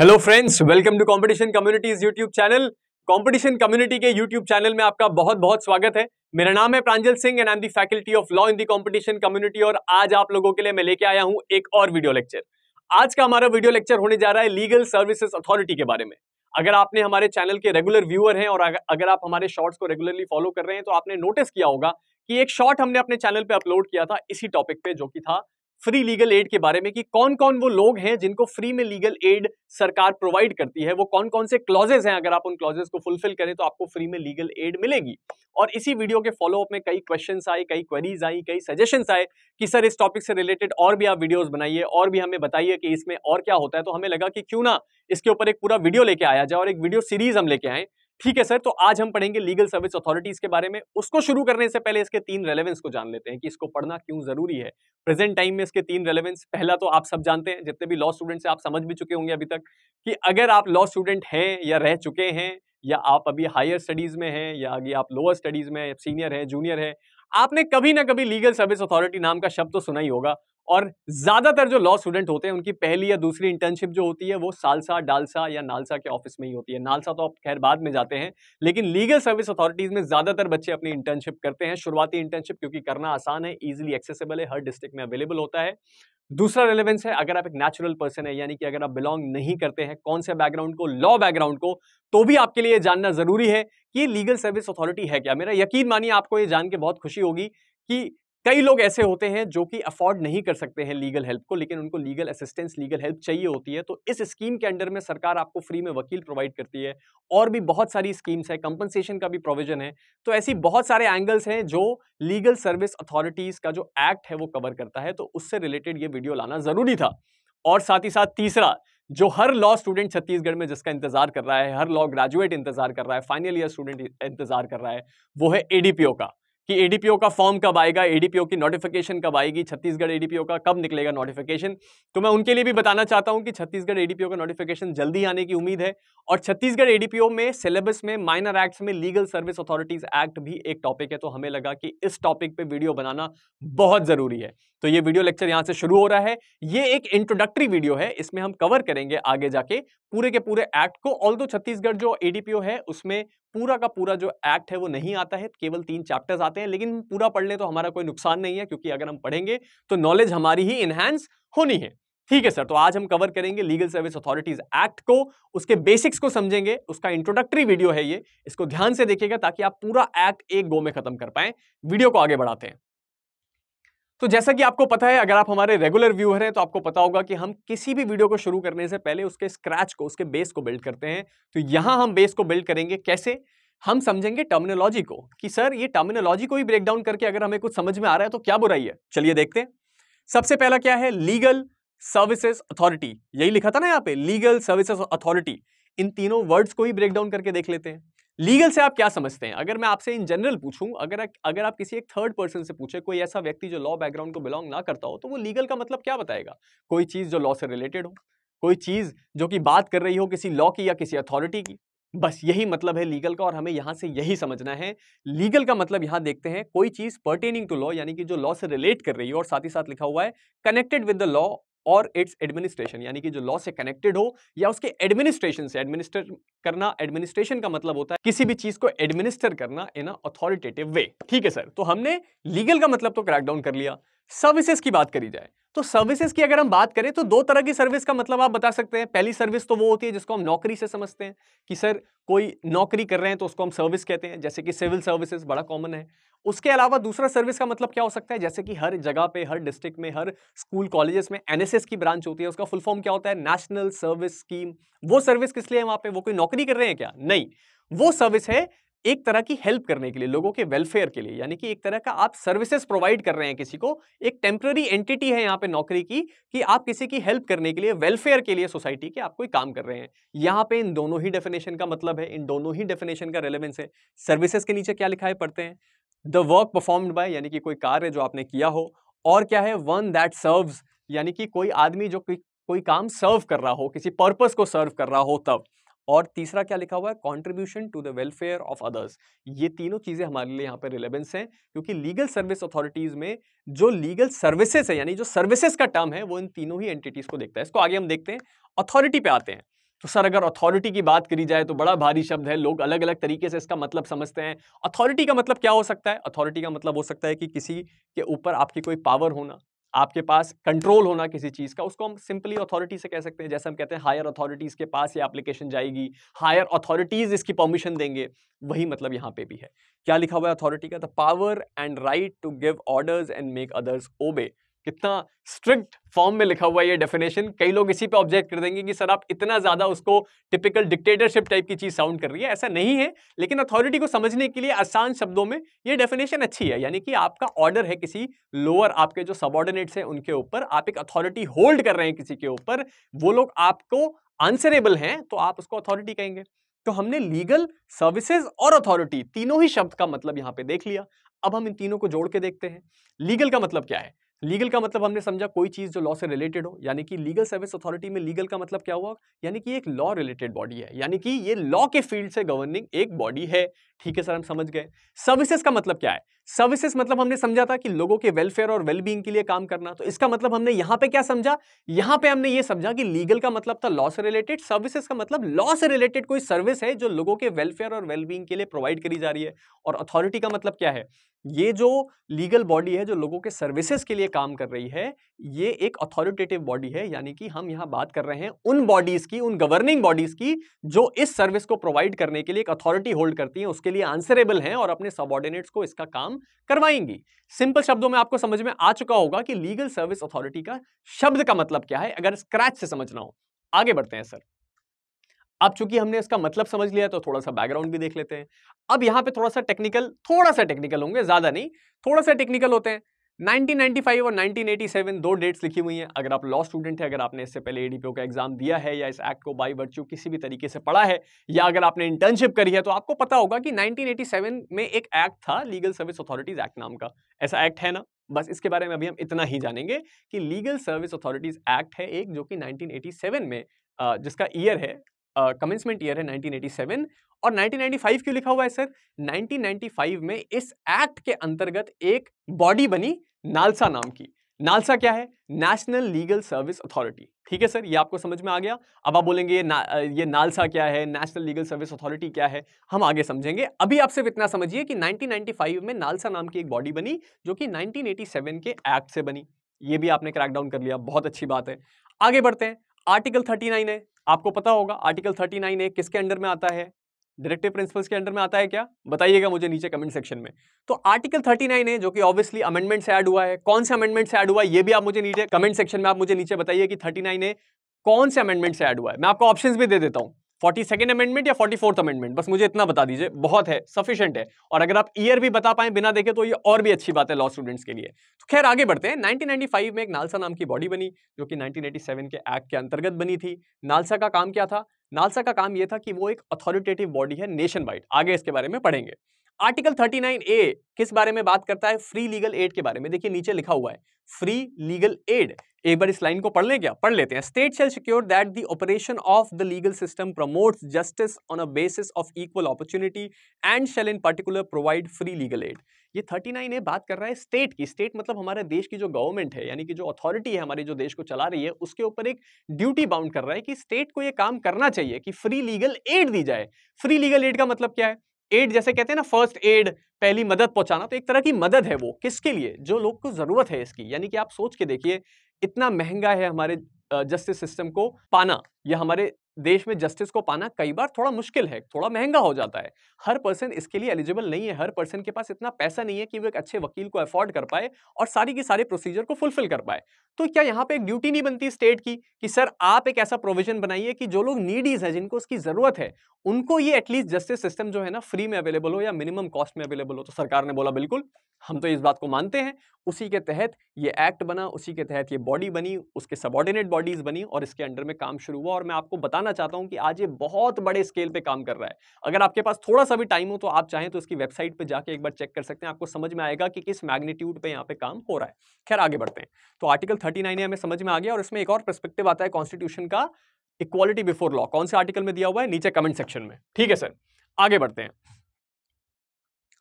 hello friends welcome to competition communities YouTube channel competition community के YouTube channel में आपका बहुत बहुत स्वागत है मेरा नाम है Pranjal Singh and I am faculty of law in the competition community और आज आप लोगों के लिए मैं लेके आया हूं एक और वीडियो लेक्चर आज का हमारा वीडियो लेक्चर होने जा रहा है लीगल सर्विसेज अथॉरिटी के बारे में अगर आपने हमारे चैनल के रेगुलर व्यूअर हैं और अगर आप हमारे शॉर्ट्स को रेगुलरली फॉलो कर रहे हैं तो आपने नोटिस किया होगा कि एक शॉर्ट हमने अपने चैनल पे अपलोड किया था इसी टॉपिक पे जो कि था फ्री लीगल एड के बारे में कि कौन कौन वो लोग हैं जिनको फ्री में लीगल एड सरकार प्रोवाइड करती है वो कौन कौन से क्लॉजेज हैं अगर आप उन क्लॉजेज को फुलफिल करें तो आपको फ्री में लीगल एड मिलेगी और इसी वीडियो के फॉलोअप में कई क्वेश्चन आए कई क्वेरीज आई कई सजेशन आए कि सर इस टॉपिक से रिलेटेड और भी आप वीडियोज बनाइए और भी हमें बताइए कि इसमें और क्या होता है तो हमें लगा कि क्यों ना इसके ऊपर एक पूरा वीडियो लेके आया जाए और एक वीडियो सीरीज हम लेके आए ठीक है सर तो आज हम पढ़ेंगे लीगल सर्विस अथॉरिटीज के बारे में उसको शुरू करने से पहले इसके तीन रेलेवेंस को जान लेते हैं कि इसको पढ़ना क्यों जरूरी है प्रेजेंट टाइम में इसके तीन रेलेवेंस पहला तो आप सब जानते हैं जितने भी लॉ स्टूडेंट्स हैं आप समझ भी चुके होंगे अभी तक कि अगर आप लॉ स्टूडेंट हैं या रह चुके हैं या आप अभी हायर स्टडीज में हैं या अभी आप लोअर स्टडीज में सीनियर हैं जूनियर हैं आपने कभी ना कभी लीगल सर्विस अथॉरिटी नाम का शब्द तो सुना ही होगा और ज़्यादातर जो लॉ स्टूडेंट होते हैं उनकी पहली या दूसरी इंटर्नशिप जो होती है वो सालसा डालसा या नालसा के ऑफिस में ही होती है नालसा तो आप खैर बाद में जाते हैं लेकिन लीगल सर्विस अथॉरिटीज़ में ज़्यादातर बच्चे अपनी इंटर्नशिप करते हैं शुरुआती इंटर्नशिप क्योंकि करना आसान है ईजिली एक्सेसिबल है हर डिस्ट्रिक्ट में अवेलेबल होता है दूसरा रेलेवेंस है अगर आप एक नेचुरल पर्सन है यानी कि अगर आप बिलोंग नहीं करते हैं कौन से बैकग्राउंड को लॉ बैकग्राउंड को तो भी आपके लिए जानना ज़रूरी है कि लीगल सर्विस अथॉरिटी है क्या मेरा यकीन मानिए आपको ये जान के बहुत खुशी होगी कि कई लोग ऐसे होते हैं जो कि अफोर्ड नहीं कर सकते हैं लीगल हेल्प को लेकिन उनको लीगल असिस्टेंस लीगल हेल्प चाहिए होती है तो इस स्कीम के अंडर में सरकार आपको फ्री में वकील प्रोवाइड करती है और भी बहुत सारी स्कीम्स है कंपनसेशन का भी प्रोविजन है तो ऐसी बहुत सारे एंगल्स हैं जो लीगल सर्विस अथॉरिटीज़ का जो एक्ट है वो कवर करता है तो उससे रिलेटेड ये वीडियो लाना ज़रूरी था और साथ ही साथ तीसरा जो हर लॉ स्टूडेंट छत्तीसगढ़ में जिसका इंतजार कर रहा है हर लॉ ग्रेजुएट इंतजार कर रहा है फाइनल ईयर स्टूडेंट इंतजार कर रहा है वो है एडीपीओ का कि एडीपीओ का फॉर्म कब आएगा एडीपीओ की नोटिफिकेशन कब आएगी छत्तीसगढ़ एडीपीओ का कब निकलेगा नोटिफिकेशन तो मैं उनके लिए भी बताना चाहता हूं कि छत्तीसगढ़ एडीपीओ का नोटिफिकेशन जल्दी आने की उम्मीद है और छत्तीसगढ़ एडीपीओ में सिलेबस में माइनर एक्ट्स में लीगल सर्विस अथॉरिटीज एक्ट भी एक टॉपिक है तो हमें लगा कि इस टॉपिक पर वीडियो बनाना बहुत ज़रूरी है तो ये वीडियो लेक्चर यहाँ से शुरू हो रहा है ये एक इंट्रोडक्टरी वीडियो है इसमें हम कवर करेंगे आगे जाके पूरे के पूरे एक्ट को ऑल दो छत्तीसगढ़ जो एडीपीओ है उसमें पूरा का पूरा जो एक्ट है वो नहीं आता है केवल तीन चैप्टर्स आते हैं लेकिन पूरा पढ़ ले तो हमारा कोई नुकसान नहीं है क्योंकि अगर हम पढ़ेंगे तो नॉलेज हमारी ही इन्हांस होनी है ठीक है सर तो आज हम कवर करेंगे लीगल सर्विस अथॉरिटीज एक्ट को उसके बेसिक्स को समझेंगे उसका इंट्रोडक्टरी वीडियो है ये इसको ध्यान से देखिएगा ताकि आप पूरा एक्ट एक गो में खत्म कर पाए वीडियो को आगे बढ़ाते हैं तो जैसा कि आपको पता है अगर आप हमारे रेगुलर व्यूअर हैं तो आपको पता होगा कि हम किसी भी वीडियो को शुरू करने से पहले उसके स्क्रैच को उसके बेस को बिल्ड करते हैं तो यहां हम बेस को बिल्ड करेंगे कैसे हम समझेंगे टर्मिनोलॉजी को कि सर ये टर्मिनोलॉजी को ही ब्रेक डाउन करके अगर हमें कुछ समझ में आ रहा है तो क्या बुराई है चलिए देखते हैं सबसे पहला क्या है लीगल सर्विसेज अथॉरिटी यही लिखा था ना यहाँ पे लीगल सर्विसेज अथॉरिटी इन तीनों वर्ड्स को ही ब्रेक डाउन करके देख लेते हैं लीगल से आप क्या समझते हैं अगर मैं आपसे इन जनरल पूछूं अगर अगर आप किसी एक थर्ड पर्सन से पूछे कोई ऐसा व्यक्ति जो लॉ बैकग्राउंड को बिलोंग ना करता हो तो वो लीगल का मतलब क्या बताएगा कोई चीज़ जो लॉ से रिलेटेड हो कोई चीज़ जो कि बात कर रही हो किसी लॉ की या किसी अथॉरिटी की बस यही मतलब है लीगल का और हमें यहाँ से यही समझना है लीगल का मतलब यहाँ देखते हैं कोई चीज़ पर्टेनिंग टू लॉ यानी कि जो लॉ से रिलेट कर रही हो और साथ ही साथ लिखा हुआ है कनेक्टेड विद द लॉ और इट्स एडमिनिस्ट्रेशन यानी कि जो लॉ से कनेक्टेड हो या उसके एडमिनिस्ट्रेशन से एडमिनिस्टर करना एडमिनिस्ट्रेशन का मतलब होता है किसी भी चीज को एडमिनिस्टर करना इन अथॉरिटेटिव वे ठीक है सर तो हमने लीगल का मतलब तो क्रैकडाउन कर लिया सर्विसेज की बात करी जाए तो सर्विसेज की अगर हम बात करें तो दो तरह की सर्विस का मतलब आप बता सकते हैं पहली सर्विस तो वो होती है जिसको हम नौकरी से समझते हैं कि सर कोई नौकरी कर रहे हैं तो उसको हम सर्विस कहते हैं जैसे कि सिविल सर्विसेज बड़ा कॉमन है उसके अलावा दूसरा सर्विस का मतलब क्या हो सकता है जैसे कि हर जगह पे हर डिस्ट्रिक्ट में हर स्कूल कॉलेजेस में एनएसएस की ब्रांच होती है उसका फुल फॉर्म क्या होता है नेशनल सर्विस स्कीम वो सर्विस किस लिए है वहाँ पे वो कोई नौकरी कर रहे हैं क्या नहीं वो सर्विस है एक तरह की हेल्प करने के लिए लोगों के वेलफेयर के लिए यानी कि एक तरह का आप सर्विसेज प्रोवाइड कर रहे हैं किसी को एक टेम्प्ररी एंटिटी है यहाँ पे नौकरी की कि आप किसी की हेल्प करने के लिए वेलफेयर के लिए सोसाइटी के आप कोई काम कर रहे हैं यहाँ पे इन दोनों ही डेफिनेशन का मतलब है इन दोनों ही डेफिनेशन का रेलिवेंस है सर्विसेज के नीचे क्या लिखा है पढ़ते हैं द वर्क परफॉर्म्ड बाय यानी कि कोई कार्य जो आपने किया हो और क्या है वन दैट सर्व यानी कि कोई आदमी जो कोई कोई काम सर्व कर रहा हो किसी पर्पज को सर्व कर रहा हो तब और तीसरा क्या लिखा हुआ है contribution to the welfare of others ये तीनों चीज़ें हमारे लिए यहाँ पे रिलेवेंस हैं क्योंकि लीगल सर्विस अथॉरिटीज़ में जो लीगल सर्विसेज है यानी जो सर्विसेज का टर्म है वो इन तीनों ही एंटिटीज़ को देखता है इसको आगे हम देखते हैं अथॉरिटी पे आते हैं तो सर अगर अथॉरिटी की बात करी जाए तो बड़ा भारी शब्द है लोग अलग अलग तरीके से इसका मतलब समझते हैं अथॉरिटी का मतलब क्या हो सकता है अथॉरिटी का मतलब हो सकता है कि किसी के ऊपर आपकी कोई पावर होना आपके पास कंट्रोल होना किसी चीज़ का उसको हम सिंपली अथॉरिटी से कह सकते हैं जैसे हम कहते हैं हायर अथॉरिटीज़ के पास ये एप्लीकेशन जाएगी हायर अथॉरिटीज़ इसकी परमिशन देंगे वही मतलब यहाँ पे भी है क्या लिखा हुआ है अथॉरिटी का the power and right to give orders and make others obey कितना स्ट्रिक्ट फॉर्म में लिखा हुआ है ये डेफिनेशन कई लोग इसी पे ऑब्जेक्ट कर देंगे कि सर आप इतना ज़्यादा उसको टिपिकल डिक्टेटरशिप टाइप की चीज़ साउंड कर रही है ऐसा नहीं है लेकिन अथॉरिटी को समझने के लिए आसान शब्दों में ये डेफिनेशन अच्छी है यानी कि आपका ऑर्डर है किसी लोअर आपके जो सबॉर्डिनेट्स हैं उनके ऊपर आप एक अथॉरिटी होल्ड कर रहे हैं किसी के ऊपर वो लोग आपको आंसरेबल हैं तो आप उसको अथॉरिटी कहेंगे तो हमने लीगल सर्विसेज और अथॉरिटी तीनों ही शब्द का मतलब यहाँ पे देख लिया अब हम इन तीनों को जोड़ के देखते हैं लीगल का मतलब क्या है लीगल का मतलब हमने समझा कोई चीज़ जो लॉ से रिलेटेड हो यानी कि लीगल सर्विस अथॉरिटी में लीगल का मतलब क्या हुआ यानी कि एक लॉ रिलेटेड बॉडी है यानी कि ये लॉ के फील्ड से गवर्निंग एक बॉडी है ठीक है सर हम समझ गए सर्विसेज का मतलब क्या है सर्विसेज मतलब हमने समझा था कि लोगों के वेलफेयर और वेलबींग के लिए काम करना तो इसका मतलब हमने यहां पे क्या समझा यहां पे हमने ये समझा कि लीगल का मतलब था लॉ से रिलेटेड सर्विसेज का मतलब लॉ से रिलेटेड कोई सर्विस है जो लोगों के वेलफेयर और वेलबींग के लिए प्रोवाइड करी जा रही है और अथॉरिटी का मतलब क्या है ये जो लीगल बॉडी है जो लोगों के सर्विसेज के लिए काम कर रही है ये एक अथॉरिटेटिव बॉडी है यानी कि हम यहाँ बात कर रहे हैं उन बॉडीज की उन गवर्निंग बॉडीज की जो इस सर्विस को प्रोवाइड करने के लिए एक अथॉरिटी होल्ड करती है उसके लिए आंसरेबल हैं और अपने सबॉर्डिनेट्स को इसका काम करवाएंगी सिंपल शब्दों में आपको समझ में आ चुका होगा कि लीगल सर्विस अथॉरिटी का शब्द का मतलब क्या है अगर स्क्रैच से समझना हो आगे बढ़ते हैं सर अब चूंकि हमने इसका मतलब समझ लिया तो थोड़ा सा बैकग्राउंड भी देख लेते हैं अब यहां पे थोड़ा सा टेक्निकल थोड़ा सा टेक्निकल होंगे ज्यादा नहीं थोड़ा सा टेक्निकल होते हैं 1995 और 1987 दो डेट्स लिखी हुई हैं अगर आप लॉ स्टूडेंट हैं अगर आपने इससे पहले एडीपीओ का एग्जाम दिया है या इस एक्ट को बाई वर्च्यू किसी भी तरीके से पढ़ा है या अगर आपने इंटर्नशिप करी है तो आपको पता होगा कि 1987 में एक एक्ट था लीगल सर्विस अथॉरिटीज एक्ट नाम का ऐसा एक्ट है ना बस इसके बारे में अभी हम इतना ही जानेंगे कि लीगल सर्विस अथॉरिटीज एक्ट है एक जो कि नाइनटीन में जिसका ईयर है कमेंसमेंट ईयर है 1987 और 1995 क्यों लिखा हुआ है सर 1995 में इस एक्ट के अंतर्गत एक बॉडी बनी नालसा नाम की नालसा क्या है नेशनल लीगल सर्विस अथॉरिटी ठीक है सर ये आपको समझ में आ गया अब आप बोलेंगे ना, ये नालसा क्या है नेशनल लीगल सर्विस अथॉरिटी क्या है हम आगे समझेंगे अभी आप सिर्फ इतना समझिए कि 1995 में नालसा नाम की एक बॉडी बनी जो कि 1987 के एक्ट से बनी ये भी आपने क्रैकडाउन कर लिया बहुत अच्छी बात है आगे बढ़ते हैं आर्टिकल थर्टी है आपको पता होगा आर्टिकल थर्टी है किसके अंडर में आता है डायरेक्टिव प्रिंसिपल्स के अंडर में आता है क्या बताइएगा मुझे नीचे कमेंट सेक्शन में तो आर्टिकल 39 है जो कि ऑब्वियसली अमेंडमेंट से ऐड हुआ है कौन से अमेंडमेंट से ऐड हुआ है ये भी आप मुझे नीचे कमेंट सेक्शन में आप मुझे नीचे बताइए कि 39 है कौन से अमेंडमेंट से ऐड हुआ है मैं आपको ऑप्शन भी दे देता हूँ फोर्टी सेकेंड अमेंडमेंट या फोर्टी फोर्थ अमेंडमेंट बस मुझे इतना बता दीजिए बहुत है सफिशियंट है और अगर आप ईयर भी बता पाए बिना देखे तो ये और भी अच्छी बात है लॉ स्टूडेंट्स के लिए तो खैर आगे बढ़ते हैं 1995 में एक नालसा नाम की बॉडी बनी जो कि 1987 के एक्ट के अंतर्गत बनी थी नालसा का काम क्या था नालसा का काम यह था कि वो एक अथॉरिटेटिव बॉडी है नेशन वाइड आगे इसके बारे में पढ़ेंगे आर्टिकल 39 ए किस बारे में बात करता है फ्री लीगल एड के बारे में देखिए नीचे लिखा हुआ है फ्री लीगल एड एक बार इस लाइन को पढ़ लें क्या पढ़ लेते हैं state shall secure that the operation of the legal system promotes justice on a basis of equal opportunity and shall in particular provide free legal aid ये 39 ए बात कर रहा है स्टेट की स्टेट मतलब हमारे देश की जो गवर्नमेंट है यानी कि जो अथॉरिटी है हमारे जो देश को चला रही है उसके ऊपर एक ड्यूटी बाउंड कर रहा है कि स्टेट को ये काम करना चाहिए कि फ्री लीगल एड दी जाए फ्री लीगल एड का मतलब क्या है एड जैसे कहते हैं ना फर्स्ट एड पहली मदद पहुंचाना तो एक तरह की मदद है वो किसके लिए जो लोग को जरूरत है इसकी यानी कि आप सोच के देखिए इतना महंगा है हमारे जस्टिस सिस्टम को पाना या हमारे देश में जस्टिस को पाना कई बार थोड़ा मुश्किल है थोड़ा महंगा हो जाता है हर पर्सन इसके लिए एलिजिबल नहीं है हर पर्सन के पास इतना पैसा नहीं है कि वो एक अच्छे वकील को अफोर्ड कर पाए और सारी की सारे प्रोसीजर को फुलफिल कर पाए तो क्या यहाँ पे एक ड्यूटी नहीं बनती स्टेट की कि सर आप एक ऐसा प्रोविजन बनाइए कि जो लोग नीडीज है जिनको उसकी जरूरत है उनको ये एटलीस्ट जस्टिस सिस्टम जो है ना फ्री में अवेलेबल हो या मिनिमम कॉस्ट में अवेलेबल हो तो सरकार ने बोला बिल्कुल हम तो इस बात को मानते हैं उसी के तहत ये एक्ट बना उसी के तहत ये बॉडी बनी उसके सबॉर्डिनेट बॉडीज बनी और इसके अंडर में काम शुरू हुआ और मैं आपको बताना बताना चाहता हूं कि आज ये बहुत बड़े स्केल पे काम कर रहा है अगर आपके पास थोड़ा सा भी टाइम हो तो आप चाहें तो इसकी वेबसाइट पे जाके एक बार चेक कर सकते हैं आपको समझ में आएगा कि किस मैग्नीट्यूड पे यहाँ पे काम हो रहा है खैर आगे बढ़ते हैं तो आर्टिकल थर्टी नाइन हमें समझ में आ गया और इसमें एक और परस्पेक्टिव आता है कॉन्स्टिट्यूशन का इक्वालिटी बिफोर लॉ कौन से आर्टिकल में दिया हुआ है नीचे कमेंट सेक्शन में ठीक है सर आगे बढ़ते हैं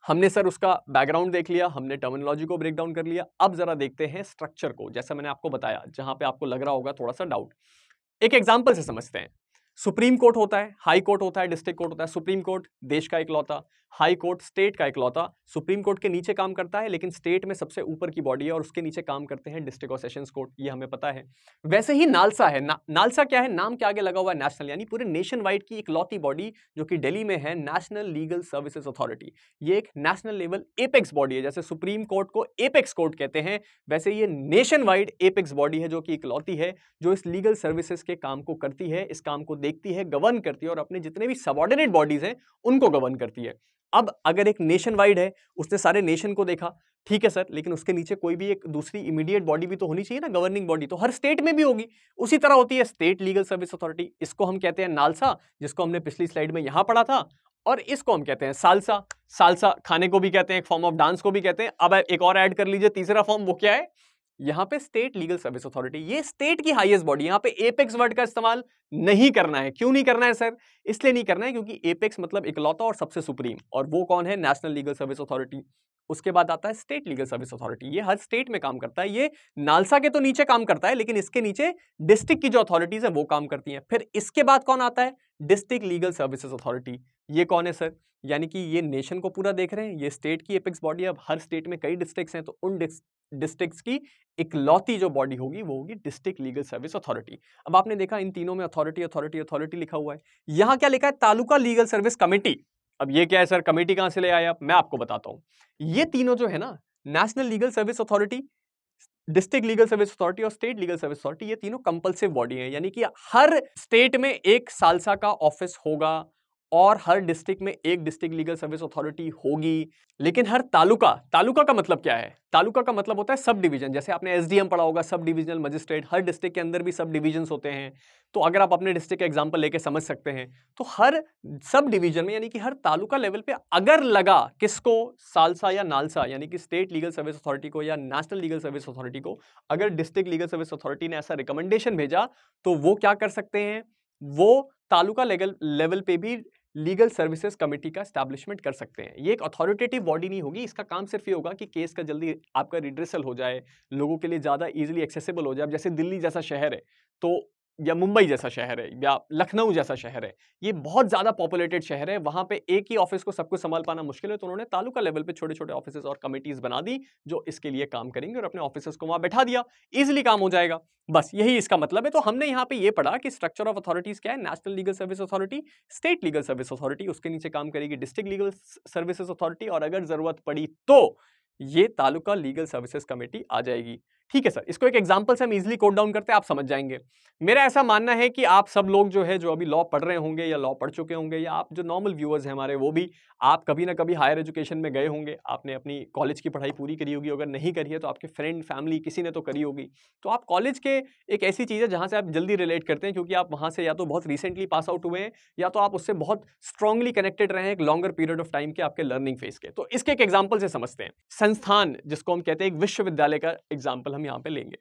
हमने सर उसका बैकग्राउंड देख लिया हमने टर्मिनोलॉजी को ब्रेक डाउन कर लिया अब जरा देखते हैं स्ट्रक्चर को जैसा मैंने आपको बताया जहां पे आपको लग रहा होगा थोड़ा सा डाउट एक एग्जांपल से समझते हैं सुप्रीम कोर्ट होता है हाई कोर्ट होता है डिस्ट्रिक्ट कोर्ट होता है सुप्रीम कोर्ट देश का इकलौता हाई कोर्ट स्टेट का इकलौता सुप्रीम कोर्ट के नीचे काम करता है लेकिन स्टेट में सबसे ऊपर की बॉडी है और उसके नीचे काम करते हैं डिस्ट्रिक्ट और सेशंस कोर्ट ये हमें पता है वैसे ही नालसा है ना, नालसा क्या है नाम के आगे लगा हुआ है नेशनल यानी पूरे नेशन वाइड की इकलौती बॉडी जो कि डेली में है नेशनल लीगल सर्विसेज अथॉरिटी ये एक नेशनल लेवल एपेक्स बॉडी है जैसे सुप्रीम कोर्ट को एपेक्स कोर्ट कहते हैं वैसे ये नेशन वाइड एपेक्स बॉडी है जो कि इकलौती है जो इस लीगल सर्विसेज के काम को करती है इस काम को देख देखती है गवर्न करती है और अपने जितने भी सबॉर्डिनेट बॉडीज हैं उनको गवर्न करती है अब अगर एक नेशन वाइड है उसने सारे नेशन को देखा ठीक है सर लेकिन उसके नीचे कोई भी एक दूसरी इमीडिएट बॉडी भी तो होनी चाहिए ना गवर्निंग बॉडी तो हर स्टेट में भी होगी उसी तरह होती है स्टेट लीगल सर्विस अथॉरिटी इसको हम कहते हैं नालसा जिसको हमने पिछली स्लाइड में यहां पढ़ा था और इसको हम कहते हैं सालसा सालसा खाने को भी कहते हैं एक फॉर्म ऑफ डांस को भी कहते हैं अब एक और ऐड कर लीजिए तीसरा फॉर्म वो क्या है यहाँ पे स्टेट लीगल सर्विस अथॉरिटी ये स्टेट की हाईएस्ट बॉडी यहाँ पे एपेक्स वर्ड का इस्तेमाल नहीं करना है क्यों नहीं करना है सर इसलिए नहीं करना है क्योंकि एपेक्स मतलब इकलौता और सबसे सुप्रीम और वो कौन है नेशनल लीगल सर्विस अथॉरिटी उसके बाद आता है स्टेट लीगल सर्विस अथॉरिटी ये हर स्टेट में काम करता है ये नालसा के तो नीचे काम करता है लेकिन इसके नीचे डिस्ट्रिक्ट की जो अथॉरिटीज है वो काम करती हैं फिर इसके बाद कौन आता है डिस्ट्रिक्ट लीगल सर्विसेज अथॉरिटी ये कौन है सर यानी कि ये नेशन को पूरा देख रहे हैं ये स्टेट की एपिक्स बॉडी अब हर स्टेट में कई डिस्ट्रिक्ट हैं तो उन डिस्ट्रिक्ट की इकलौती जो बॉडी होगी वो होगी डिस्ट्रिक्ट लीगल सर्विस अथॉरिटी अब आपने देखा इन तीनों में अथॉरिटी अथॉरिटी अथॉरिटी लिखा हुआ है यहाँ क्या लिखा है तालुका लीगल सर्विस कमेटी अब ये क्या है सर कमेटी कहां से ले आए आप मैं आपको बताता हूं ये तीनों जो है ना national legal service authority district legal service authority और स्टेट लीगल सर्विस अथॉरिटी ये तीनों कंपल्सिव बॉडी है यानी कि हर स्टेट में एक सालसा का ऑफिस होगा और हर डिस्ट्रिक्ट में एक डिस्ट्रिक्ट लीगल सर्विस अथॉरिटी होगी लेकिन हर तालुका तालुका का मतलब क्या है तालुका का मतलब होता है सब डिवीजन जैसे आपने एसडीएम पढ़ा होगा सब डिविजनल मजिस्ट्रेट हर डिस्ट्रिक्ट के अंदर भी सब डिवीजन होते हैं तो अगर आप अपने डिस्ट्रिक्ट का एग्जाम्पल लेके समझ सकते हैं तो हर सब डिवीजन में यानी कि हर तालुका लेवल पे अगर लगा किसको सालसा या नालसा यानी कि स्टेट लीगल सर्विस अथॉरिटी को या नेशनल लीगल सर्विस अथॉरिटी को अगर डिस्ट्रिक्ट लीगल सर्विस अथॉरिटी ने ऐसा रिकमेंडेशन भेजा तो वो क्या कर सकते हैं वो तालुका लेवल लेवल पे भी लीगल सर्विसेज कमेटी का स्टैब्लिशमेंट कर सकते हैं ये एक अथॉरिटेटिव बॉडी नहीं होगी इसका काम सिर्फ ये होगा कि केस का जल्दी आपका रिड्रेसल हो जाए लोगों के लिए ज़्यादा ईजिली एक्सेसिबल हो जाए जैसे दिल्ली जैसा शहर है तो या मुंबई जैसा शहर है या लखनऊ जैसा शहर है ये बहुत ज़्यादा पॉपुलेटेड शहर है वहाँ पे एक ही ऑफिस को सब कुछ संभाल पाना मुश्किल है तो उन्होंने तालुका लेवल पे छोटे छोटे ऑफिस और कमेटीज़ बना दी जो इसके लिए काम करेंगे और अपने ऑफिस को वहाँ बैठा दिया ईजिली काम हो जाएगा बस यही इसका मतलब है तो हमने यहाँ पे ये पढ़ा कि स्ट्रक्चर ऑफ अथॉरिटीज़ क्या है national legal service authority state legal service authority उसके नीचे काम करेगी डिस्ट्रिक्ट लीगल सर्विसेज अथॉरिटी और अगर ज़रूरत पड़ी तो ये तालुका लीगल सर्विसेज कमेटी आ जाएगी ठीक है सर इसको एक एग्जाम्पल से हम इजिली कोट डाउन करते हैं आप समझ जाएंगे मेरा ऐसा मानना है कि आप सब लोग जो है जो अभी लॉ पढ़ रहे होंगे या लॉ पढ़ चुके होंगे या आप जो नॉर्मल व्यूअर्स हैं हमारे वो भी आप कभी ना कभी हायर एजुकेशन में गए होंगे आपने अपनी कॉलेज की पढ़ाई पूरी करी होगी अगर नहीं करी है तो आपके फ्रेंड फैमिली किसी ने तो करी होगी तो आप कॉलेज के एक ऐसी चीज़ है जहाँ से आप जल्दी रिलेट करते हैं क्योंकि आप वहाँ से या तो बहुत रिसेंटली पास आउट हुए हैं या तो आप उससे बहुत स्ट्रांगली कनेक्टेड रहे हैं एक लॉन्गर पीरियड ऑफ टाइम के आपके लर्निंग फेज के तो इसके एक एग्जाम्पल से समझते हैं संस्थान जिसको हम कहते हैं एक विश्वविद्यालय का एग्जाम्पल हम यहाँ पे लेंगे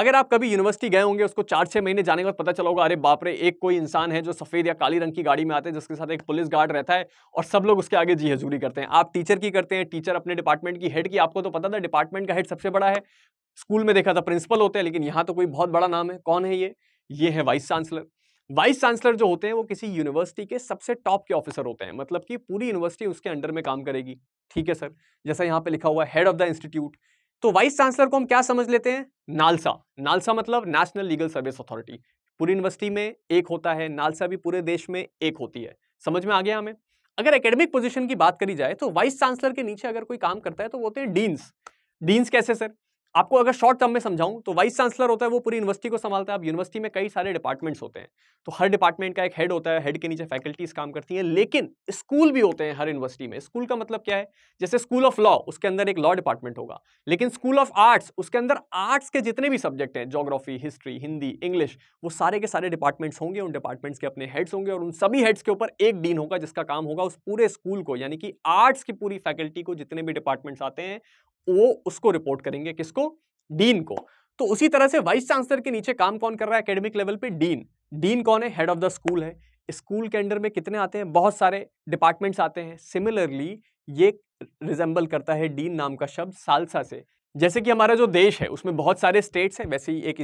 अगर आप कभी यूनिवर्सिटी गए होंगे उसको चार छः महीने जाने के बाद पता चला होगा अरे बाप रे एक कोई इंसान है जो सफ़ेद या काली रंग की गाड़ी में आते हैं जिसके साथ एक पुलिस गार्ड रहता है और सब लोग उसके आगे जी हजूरी करते हैं आप टीचर की करते हैं टीचर अपने डिपार्टमेंट की हेड की आपको तो पता था डिपार्टमेंट का हेड सबसे बड़ा है स्कूल में देखा था प्रिंसिपल होते हैं लेकिन यहाँ तो कोई बहुत बड़ा नाम है कौन है ये ये है वाइस चांसलर वाइस चांसलर जो होते हैं वो किसी यूनिवर्सिटी के सबसे टॉप के ऑफिसर होते हैं मतलब कि पूरी यूनिवर्सिटी उसके अंडर में काम करेगी ठीक है सर जैसा यहाँ पे लिखा हुआ है हेड ऑफ द इंस्टीट्यूट तो वाइस चांसलर को हम क्या समझ लेते हैं नालसा नालसा मतलब नेशनल लीगल सर्विस अथॉरिटी पूरी यूनिवर्सिटी में एक होता है नालसा भी पूरे देश में एक होती है समझ में आ गया हमें अगर एकेडमिक पोजीशन की बात करी जाए तो वाइस चांसलर के नीचे अगर कोई काम करता है तो वो होते हैं डीन्स डीन्स कैसे सर आपको अगर शॉर्ट टर्म में समझाऊं तो वाइस चांसलर होता है वो पूरी यूनिवर्सिटी को संभालता है अब यूनिवर्सिटी में कई सारे डिपार्टमेंट्स होते हैं तो हर डिपार्टमेंट का एक हेड होता है हेड के नीचे फैकल्टीज काम करती हैं लेकिन स्कूल भी होते हैं हर यूनिवर्सिटी में स्कूल का मतलब क्या है जैसे स्कूल ऑफ लॉ उसके अंदर एक लॉ डिपार्टमेंट होगा लेकिन स्कूल ऑफ आर्ट्स उसके अंदर आर्ट्स के जितने भी सब्जेक्ट हैं जोग्राफी हिस्ट्री हिंदी इंग्लिश वो सारे के सारे डिपार्टमेंट्स होंगे उन डिपार्टमेंट्स के अपने हेड्स होंगे और उन सभी हेड्स के ऊपर एक डीन होगा जिसका काम होगा उस पूरे स्कूल को यानी कि आर्ट्स की पूरी फैकल्टी को जितने भी डिपार्टमेंट्स आते हैं वो उसको रिपोर्ट करेंगे किसको डीन को तो उसी तरह से वाइस चांसलर के नीचे काम कौन कर रहा है एकेडमिक लेवल पे डीन डीन कौन है हेड ऑफ द स्कूल है स्कूल के अंडर में कितने आते हैं बहुत सारे डिपार्टमेंट्स आते हैं सिमिलरली ये रिजेंबल करता है डीन नाम का शब्द सालसा से जैसे कि हमारा जो देश है उसमें बहुत सारे स्टेट्स हैं वैसे ही एक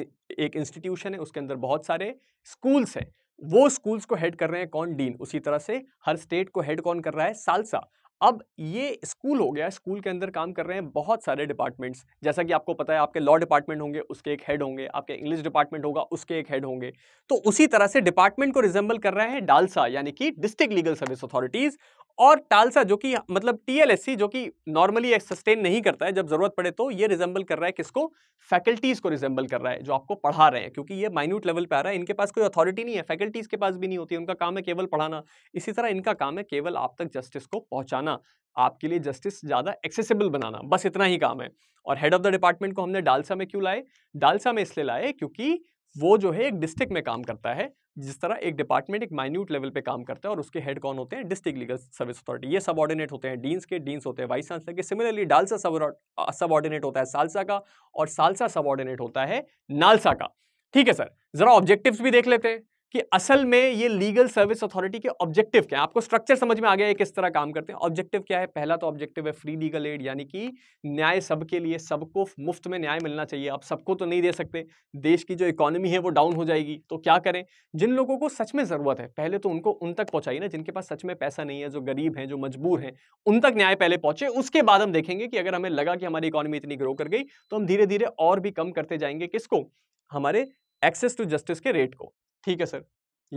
एक इंस्टीट्यूशन है उसके अंदर बहुत सारे स्कूल्स हैं वो स्कूल्स को हेड कर रहे हैं कौन डीन उसी तरह से हर स्टेट को हेड कौन कर रहा है सालसा अब ये स्कूल हो गया स्कूल के अंदर काम कर रहे हैं बहुत सारे डिपार्टमेंट्स जैसा कि आपको पता है आपके लॉ डिपार्टमेंट होंगे उसके एक हेड होंगे आपके इंग्लिश डिपार्टमेंट होगा उसके एक हेड होंगे तो उसी तरह से डिपार्टमेंट को रिजेंबल कर रहे हैं डालसा यानी कि डिस्ट्रिक्ट लीगल सर्विस अथॉरिटीज और टालसा जो कि मतलब टीएलएससी जो कि नॉर्मली सस्टेन नहीं करता है जब जरूरत पड़े तो ये रिजेंबल कर रहा है किसको फैकल्टीज को रिजेंबल कर रहा है जो आपको पढ़ा रहे हैं क्योंकि ये माइन्यूट लेवल पे आ रहा है इनके पास कोई अथॉरिटी नहीं है फैकल्टीज के पास भी नहीं होती उनका काम है केवल पढ़ाना इसी तरह इनका काम है केवल आप तक जस्टिस को पहुंचाना आपके लिए जस्टिस ज़्यादा एक्सेसिबल बनाना बस इतना ही काम है और हेड ऑफ द डिपार्टमेंट को हमने डालसा में क्यों लाए डालसा में इसलिए लाए क्योंकि वो जो है एक डिस्ट्रिक्ट में काम करता है जिस तरह एक डिपार्टमेंट एक माइन्यूट लेवल पे काम करता है और उसके हेड कौन होते हैं डिस्ट्रिक्ट लीगल सर्विस अथॉरिटी ये सबॉर्डिनेट होते हैं डीन्स के डीन्स होते हैं वाइस चांसलर के सिमिलरली डालसा सबॉर्डिनेट होता है सालसा का और सालसा सबॉर्डिनेट होता है नालसा का ठीक है सर जरा ऑब्जेक्टिव्स भी देख लेते हैं कि असल में ये लीगल सर्विस अथॉरिटी के ऑब्जेक्टिव क्या है आपको स्ट्रक्चर समझ में आ गया है किस तरह काम करते हैं ऑब्जेक्टिव क्या है पहला तो ऑब्जेक्टिव है फ्री लीगल एड यानी कि न्याय सबके लिए सबको मुफ्त में न्याय मिलना चाहिए आप सबको तो नहीं दे सकते देश की जो इकोनॉमी है वो डाउन हो जाएगी तो क्या करें जिन लोगों को सच में ज़रूरत है पहले तो उनको उन तक पहुँचाइए ना जिनके पास सच में पैसा नहीं है जो गरीब हैं जो मजबूर हैं उन तक न्याय पहले पहुँचे उसके बाद हम देखेंगे कि अगर हमें लगा कि हमारी इकोनॉमी इतनी ग्रो कर गई तो हम धीरे धीरे और भी कम करते जाएंगे किसको हमारे एक्सेस टू जस्टिस के रेट को ठीक है सर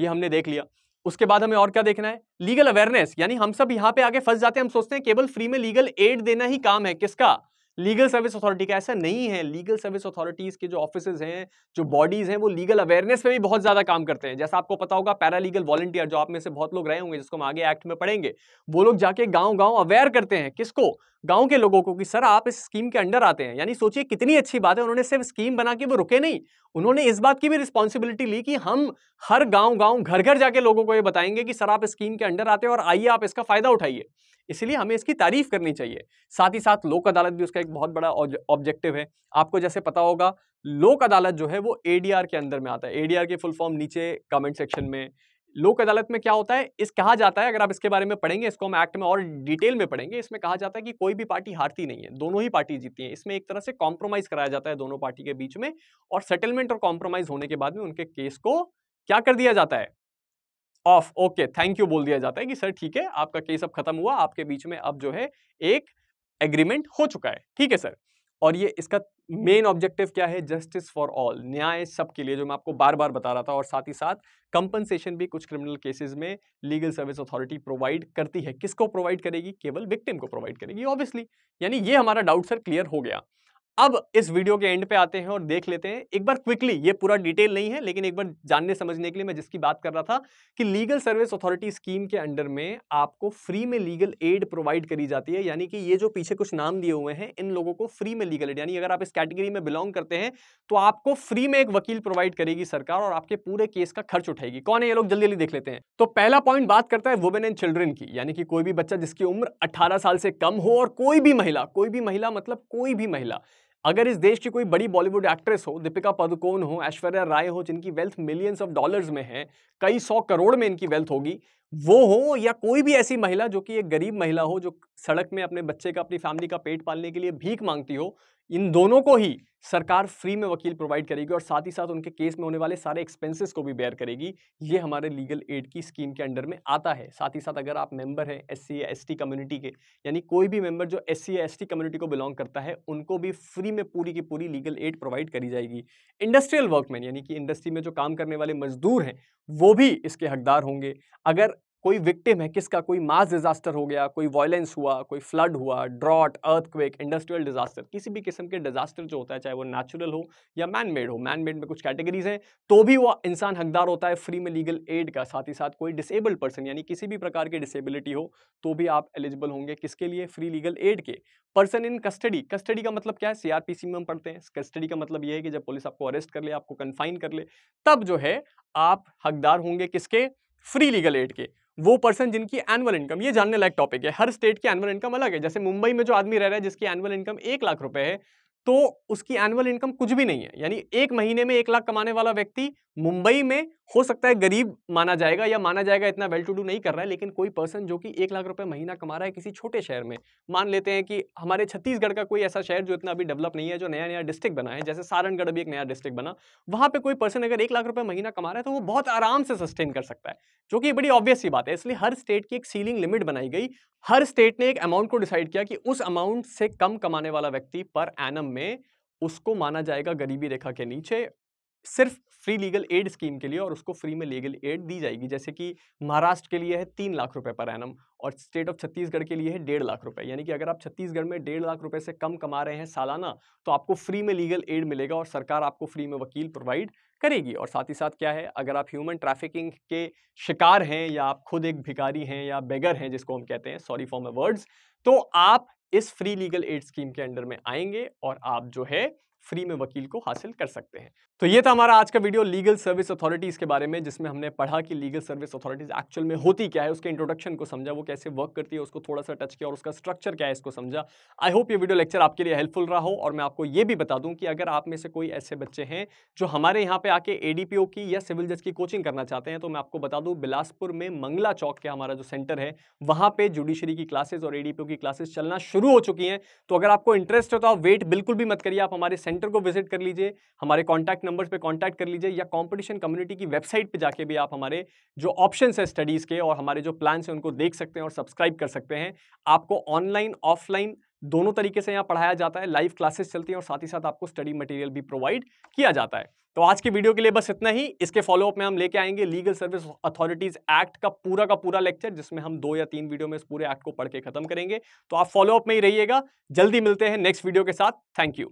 ये हमने देख लिया उसके बाद हमें और क्या देखना है लीगल अवेयरनेस यानी हम सब यहाँ पे आगे फंस जाते हैं हम सोचते हैं केवल फ्री में लीगल एड देना ही काम है किसका लीगल सर्विस अथॉरिटी का ऐसा नहीं है लीगल सर्विस अथॉरिटीज के जो ऑफिस हैं जो बॉडीज हैं वो लीगल अवेयरनेस पे भी बहुत ज्यादा काम करते हैं जैसा आपको पता होगा पैरा लीगल वॉलंटियर जो आप में से बहुत लोग रहे होंगे जिसको हम आगे एक्ट में पढ़ेंगे वो लोग जाके गाँव गाँव अवेयर करते हैं किसको गाँव के लोगों को कि सर आप इस स्कीम के अंडर आते हैं यानी सोचिए कितनी अच्छी बात है उन्होंने सिर्फ स्कीम बना के वो रुके नहीं उन्होंने इस बात की भी रिस्पॉन्सिबिलिटी ली कि हम हर गाँव गाँव घर घर जाके लोगों को ये बताएंगे कि सर आप स्कीम के अंडर आते हैं और आइए आप इसका फायदा उठाइए इसलिए हमें इसकी तारीफ करनी चाहिए साथ ही साथ लोक अदालत भी उसका एक बहुत बड़ा ऑब्जेक्टिव है आपको जैसे पता होगा लोक अदालत जो है वो ए के अंदर में आता है ए के फुल फॉर्म नीचे कमेंट सेक्शन में लोक अदालत में क्या होता है इस कहा जाता है अगर आप इसके बारे में पढ़ेंगे इसको हम एक्ट में और डिटेल में पढ़ेंगे इसमें कहा जाता है कि कोई भी पार्टी हारती नहीं है दोनों ही पार्टी जीती है इसमें एक तरह से कॉम्प्रोमाइज कराया जाता है दोनों पार्टी के बीच में और सेटलमेंट और कॉम्प्रोमाइज होने के बाद में उनके केस को क्या कर दिया जाता है ऑफ ओके थैंक यू बोल दिया जाता है कि सर ठीक है आपका केस अब खत्म हुआ आपके बीच में अब जो है एक एग्रीमेंट हो चुका है ठीक है सर और ये इसका मेन ऑब्जेक्टिव क्या है जस्टिस फॉर ऑल न्याय सबके लिए जो मैं आपको बार बार बता रहा था और साथ ही साथ कंपनसेशन भी कुछ क्रिमिनल केसेस में लीगल सर्विस अथॉरिटी प्रोवाइड करती है किसको प्रोवाइड करेगी केवल विक्टिम को प्रोवाइड करेगी ऑब्वियसली यानी ये हमारा डाउट सर क्लियर हो गया अब इस वीडियो के एंड पे आते हैं और देख लेते हैं एक बार क्विकली ये पूरा डिटेल नहीं है लेकिन एक बार जानने समझने के लिए मैं जिसकी बात कर रहा था कि लीगल सर्विस अथॉरिटी स्कीम के अंडर में आपको फ्री में लीगल एड प्रोवाइड करी जाती है यानी कि ये जो पीछे कुछ नाम दिए हुए हैं इन लोगों को फ्री में लीगल एड यानी अगर आप इस कैटेगरी में बिलोंग करते हैं तो आपको फ्री में एक वकील प्रोवाइड करेगी सरकार और आपके पूरे केस का खर्च उठाएगी कौन है ये लोग जल्दी जल्दी देख लेते हैं तो पहला पॉइंट बात करता है वुमेन एंड चिल्ड्रेन की यानी कि कोई भी बच्चा जिसकी उम्र अट्ठारह साल से कम हो और कोई भी महिला कोई भी महिला मतलब कोई भी महिला अगर इस देश की कोई बड़ी बॉलीवुड एक्ट्रेस हो दीपिका पादुकोण हो ऐश्वर्या राय हो जिनकी वेल्थ मिलियंस ऑफ डॉलर्स में है कई सौ करोड़ में इनकी वेल्थ होगी वो हो या कोई भी ऐसी महिला जो कि एक गरीब महिला हो जो सड़क में अपने बच्चे का अपनी फैमिली का पेट पालने के लिए भीख मांगती हो इन दोनों को ही सरकार फ्री में वकील प्रोवाइड करेगी और साथ ही साथ उनके केस में होने वाले सारे एक्सपेंसेस को भी बेयर करेगी ये हमारे लीगल एड की स्कीम के अंडर में आता है साथ ही साथ अगर आप मेंबर हैं एस सी या एस कम्युनिटी के यानी कोई भी मेंबर जो एस सी या एस कम्युनिटी को बिलोंग करता है उनको भी फ्री में पूरी की पूरी लीगल एड प्रोवाइड करी जाएगी इंडस्ट्रियल वर्कमैन यानी कि इंडस्ट्री में जो काम करने वाले मजदूर हैं वो भी इसके हकदार होंगे अगर कोई विक्टिम है किसका कोई मास डिजास्टर हो गया कोई वॉयलेंस हुआ कोई फ्लड हुआ ड्रॉट अर्थक्वेक इंडस्ट्रियल डिजास्टर किसी भी किस्म के डिजास्टर जो होता है चाहे वो नेचुरल हो या मैन मेड हो मैन मेड में कुछ कैटेगरीज हैं तो भी वो इंसान हकदार होता है फ्री में लीगल एड का साथ ही साथ कोई डिसेबल्ड पर्सन यानी किसी भी प्रकार की डिसेबिलिटी हो तो भी आप एलिजिबल होंगे किसके लिए फ्री लीगल एड के पर्सन इन कस्टडी कस्टडी का मतलब क्या है सीआरपीसी में हम पढ़ते हैं कस्टडी का मतलब यह है कि जब पुलिस आपको अरेस्ट कर ले आपको कन्फाइन कर ले तब जो है आप हकदार होंगे किसके फ्री लीगल एड के वो पर्सन जिनकी एनुअल इनकम ये जानने लायक टॉपिक है हर स्टेट की एनुअल इनकम अलग है जैसे मुंबई में जो आदमी रह रहा है जिसकी एनुअल इनकम एक लाख रुपए है तो उसकी एनुअल इनकम कुछ भी नहीं है यानी एक महीने में एक लाख कमाने वाला व्यक्ति मुंबई में हो सकता है गरीब माना जाएगा या माना जाएगा इतना वेल टू डू नहीं कर रहा है लेकिन कोई पर्सन जो कि एक लाख रुपए महीना कमा रहा है किसी छोटे शहर में मान लेते हैं कि हमारे छत्तीसगढ़ का कोई ऐसा शहर जो इतना अभी डेवलप नहीं है जो नया नया डिस्ट्रिक्ट बना है जैसे सारणगढ़ भी एक नया डिस्ट्रिक्ट बना वहाँ पर कोई पर्सन अगर एक लाख रुपये महीना कमा रहा है तो वो बहुत आराम से सस्टेन कर सकता है जो कि बड़ी ऑब्वियस बात है इसलिए हर स्टेट की एक सीलिंग लिमिट बनाई गई हर स्टेट ने एक अमाउंट को डिसाइड किया कि उस अमाउंट से कम कमाने वाला व्यक्ति पर एनम में उसको माना जाएगा गरीबी रेखा के नीचे सिर्फ फ्री लीगल एड स्कीम के लिए और उसको फ्री में लीगल एड दी जाएगी जैसे कि महाराष्ट्र के लिए है तीन लाख रुपए पर एनम और स्टेट ऑफ छत्तीसगढ़ के लिए है डेढ़ लाख रुपए यानी कि अगर आप छत्तीसगढ़ में डेढ़ लाख रुपए से कम कमा रहे हैं सालाना तो आपको फ्री में लीगल एड मिलेगा और सरकार आपको फ्री में वकील प्रोवाइड करेगी और साथ ही साथ क्या है अगर आप ह्यूमन ट्रैफिकिंग के शिकार हैं या आप खुद एक भिकारी हैं या बेगर हैं जिसको हम कहते हैं सॉरी फॉर माई वर्ड्स तो आप इस फ्री लीगल एड स्कीम के अंडर में आएंगे और आप जो है फ्री में वकील को हासिल कर सकते हैं तो ये था हमारा आज का वीडियो लीगल सर्विस अथॉरिटीज़ के बारे में जिसमें हमने पढ़ा कि लीगल सर्विस अथॉरिटीज़ एक्चुअल में होती क्या है उसके इंट्रोडक्शन को समझा वो कैसे वर्क करती है उसको थोड़ा सा टच किया और उसका स्ट्रक्चर क्या है इसको समझा आई होप ये वीडियो लेक्चर आपके लिए हेल्पफुल रहा हो और मैं आपको ये भी बता दूं कि अगर आप में से कोई ऐसे बच्चे हैं जो हमारे यहाँ पे आके एडीपीओ की या सिविल जज की कोचिंग करना चाहते हैं तो मैं आपको बता दूं बिलासपुर में मंगला चौक के हमारा जो सेंटर है वहाँ पे जुडिशरी की क्लासेस और एडीपीओ की क्लासेस चलना शुरू हो चुकी हैं तो अगर आपको इंटरेस्ट हो तो आप वेट बिल्कुल भी मत करिए आप हमारे सेंटर को विजिट कर लीजिए हमारे कॉन्टैक्ट नंबर्स पे कॉन्टैक्ट कर लीजिए या कॉम्पिटिशन कम्युनिटी की वेबसाइट पे जाके भी आप हमारे जो ऑप्शन है स्टडीज़ के और हमारे जो प्लान्स हैं उनको देख सकते हैं और सब्सक्राइब कर सकते हैं आपको ऑनलाइन ऑफलाइन दोनों तरीके से यहाँ पढ़ाया जाता है लाइव क्लासेस चलती हैं और साथ ही साथ आपको स्टडी मटेरियल भी प्रोवाइड किया जाता है तो आज के वीडियो के लिए बस इतना ही इसके फॉलोअप में हम लेके आएंगे लीगल सर्विस अथॉरिटीज एक्ट का पूरा का पूरा लेक्चर जिसमें हम दो या तीन वीडियो में इस पूरे एक्ट को पढ़ के खत्म करेंगे तो आप फॉलोअप में ही रहिएगा जल्दी मिलते हैं नेक्स्ट वीडियो के साथ थैंक यू